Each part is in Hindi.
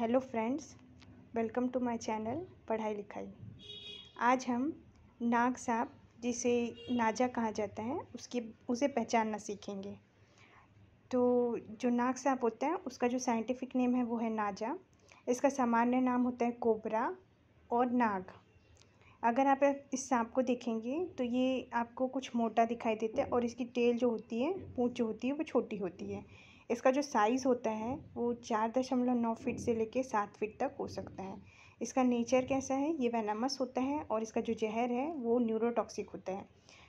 hello friends welcome to my channel पढ़ाई लिखाई आज हम नाग सांप जिसे नाजा कहा जाता है उसकी उसे पहचानना सीखेंगे तो जो नाग सांप होता है उसका जो साइंटिफिक नेम है वो है नाजा इसका सामान्य नाम होता है कोबरा और नाग अगर आप इस सांप को देखेंगे तो ये आपको कुछ मोटा दिखाई देता है और इसकी टेल जो होती है पूँछ जो होती है वो छोटी होती है इसका जो साइज़ होता है वो चार दशमलव नौ फिट से लेके सात फिट तक हो सकता है इसका नेचर कैसा है ये वेनामस होता है और इसका जो जहर है वो न्यूरोटॉक्सिक होता है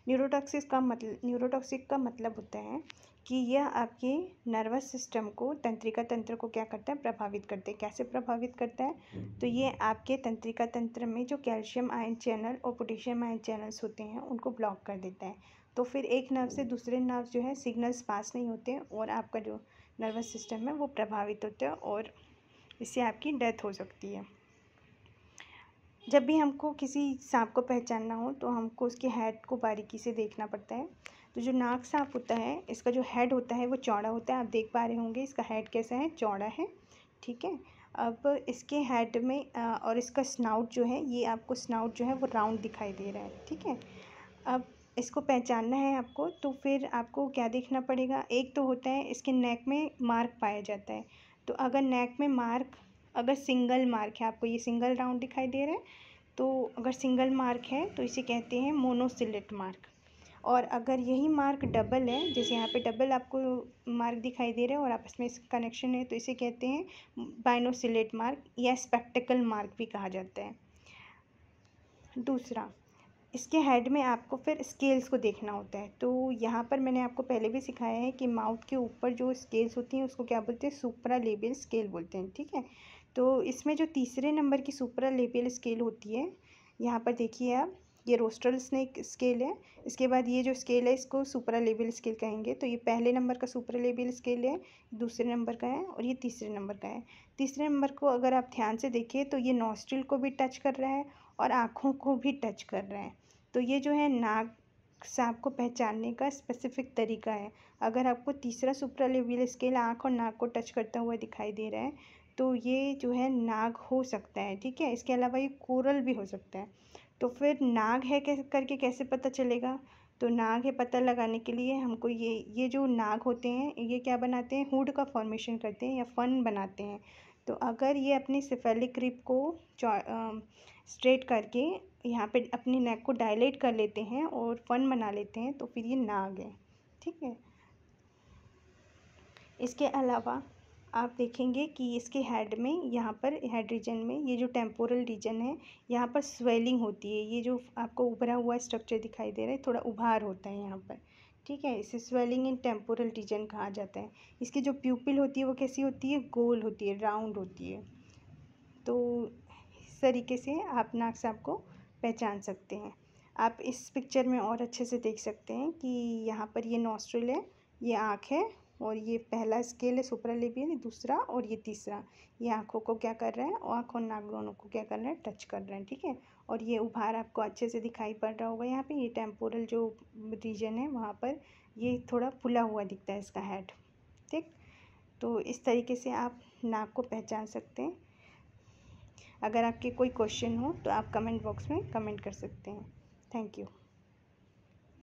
न्यूरोटॉक्सिक का मतलब न्यूरोटॉक्सिक का मतलब होता है कि यह आपके नर्वस सिस्टम को तंत्रिका तंत्र को क्या करता है प्रभावित करते हैं कैसे प्रभावित करता है तो ये आपके तंत्रिका तंत्र में जो कैल्शियम आयन चैनल और पोटेशियम आयन चैनल्स होते हैं उनको ब्लॉक कर देता है तो फिर एक नर्व से दूसरे नर्व जो है सिग्नल्स पास नहीं होते और आपका जो नर्वस सिस्टम है वो प्रभावित होता है और इससे आपकी डेथ हो सकती है जब भी हमको किसी सांप को पहचानना हो तो हमको उसके हेड को बारीकी से देखना पड़ता है तो जो नाक सांप होता है इसका जो हेड होता है वो चौड़ा होता है आप देख पा रहे होंगे इसका हेड कैसा है चौड़ा है ठीक है अब इसके हेड में और इसका स्नाउट जो है ये आपको स्नाउट जो है वो राउंड दिखाई दे रहा है ठीक है अब इसको पहचानना है आपको तो फिर आपको क्या देखना पड़ेगा एक तो होता है इसके नेक में मार्क पाया जाता है तो अगर नेक में मार्क अगर सिंगल मार्क है आपको ये सिंगल राउंड दिखाई दे रहा है तो अगर सिंगल मार्क है तो इसे कहते हैं मोनोसिलेट मार्क और अगर यही मार्क डबल है जैसे यहाँ पे डबल आपको मार्क दिखाई दे रहा है और आपस में कनेक्शन है तो इसे कहते हैं बाइनोसिलेट मार्क या स्पेक्टिकल मार्क भी कहा जाता है दूसरा इसके हेड में आपको फिर स्केल्स को देखना होता है तो यहाँ पर मैंने आपको पहले भी सिखाया है कि माउथ के ऊपर जो स्केल्स होती हैं उसको क्या बोलते हैं सुपरा लेबियल स्केल बोलते हैं ठीक है तो इसमें जो तीसरे नंबर की सुपरा लेबियल स्केल होती है यहाँ पर देखिए आप ये रोस्ट्रल स्नेक स्केल है इसके बाद ये जो स्केल है इसको सुपरा लेबल स्केल कहेंगे तो ये पहले नंबर का सुपरा लेबियल स्केल है दूसरे नंबर का है और ये तीसरे नंबर का है तीसरे नंबर को अगर आप ध्यान से देखें तो ये नॉस्ट्रिल को भी टच कर रहा है और आँखों को भी टच कर रहा है तो ये जो है नाग सांप को पहचानने का स्पेसिफिक तरीका है अगर आपको तीसरा लेवल स्केल आँख और नाक को टच करता हुआ दिखाई दे रहा है तो ये जो है नाग हो सकता है ठीक है इसके अलावा ये कोरल भी हो सकता है तो फिर नाग है कैसे करके कैसे पता चलेगा तो नाग है पता लगाने के लिए हमको ये ये जो नाग होते हैं ये क्या बनाते हैं हुड का फॉर्मेशन करते हैं या फन बनाते हैं तो अगर ये अपनी सिफेलिक क्रिप को स्ट्रेट करके यहाँ पे अपनी नेक को डायलेट कर लेते हैं और फन बना लेते हैं तो फिर ये नाग है ठीक है इसके अलावा आप देखेंगे कि इसके हेड में यहाँ पर हेड रीजन में ये जो टेम्पोरल रीजन है यहाँ पर स्वेलिंग होती है ये जो आपको उभरा हुआ स्ट्रक्चर दिखाई दे रहा है थोड़ा उभार होता है यहाँ पर ठीक है इसे स्वेलिंग इन टेम्पोरल रीजन कहा जाता है इसकी जो प्यूपिल होती है वो कैसी होती है गोल होती है राउंड होती है तो इस तरीके से आप नाक से को पहचान सकते हैं आप इस पिक्चर में और अच्छे से देख सकते हैं कि यहाँ पर ये नॉस्ट्रल है ये आँख है और ये पहला स्केल है सुप्रालिबियल दूसरा और ये तीसरा ये आँखों को क्या कर रहा है और आँख और नाक दोनों को क्या कर रहा है टच कर रहा है ठीक है और ये उभार आपको अच्छे से दिखाई पड़ रहा होगा यहाँ पे ये टेम्पोरल जो रीजन है वहाँ पर ये थोड़ा फुला हुआ दिखता है इसका हेड ठीक तो इस तरीके से आप नाक को पहचान सकते हैं अगर आपके कोई क्वेश्चन हो तो आप कमेंट बॉक्स में कमेंट कर सकते हैं थैंक यू